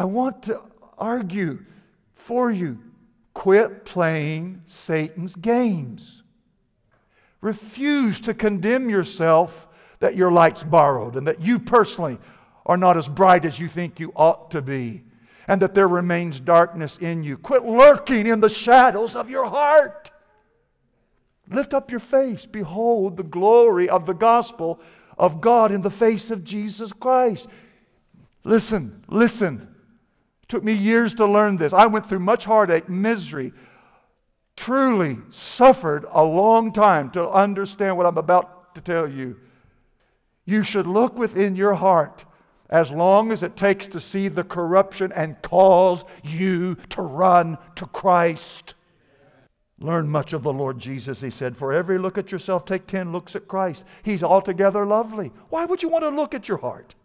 I want to argue for you. Quit playing Satan's games. Refuse to condemn yourself that your light's borrowed and that you personally are not as bright as you think you ought to be and that there remains darkness in you. Quit lurking in the shadows of your heart. Lift up your face. Behold the glory of the gospel of God in the face of Jesus Christ. Listen, listen. Took me years to learn this. I went through much heartache, misery, truly suffered a long time to understand what I'm about to tell you. You should look within your heart as long as it takes to see the corruption and cause you to run to Christ. Learn much of the Lord Jesus, he said. For every look at yourself, take 10 looks at Christ. He's altogether lovely. Why would you want to look at your heart?